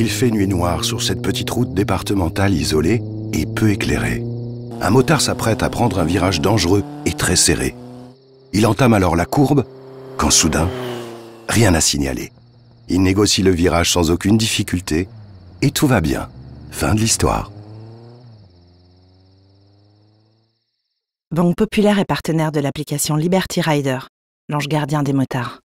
Il fait nuit noire sur cette petite route départementale isolée et peu éclairée. Un motard s'apprête à prendre un virage dangereux et très serré. Il entame alors la courbe quand soudain, rien à signaler. Il négocie le virage sans aucune difficulté et tout va bien. Fin de l'histoire. Banque Populaire est partenaire de l'application Liberty Rider, l'ange gardien des motards.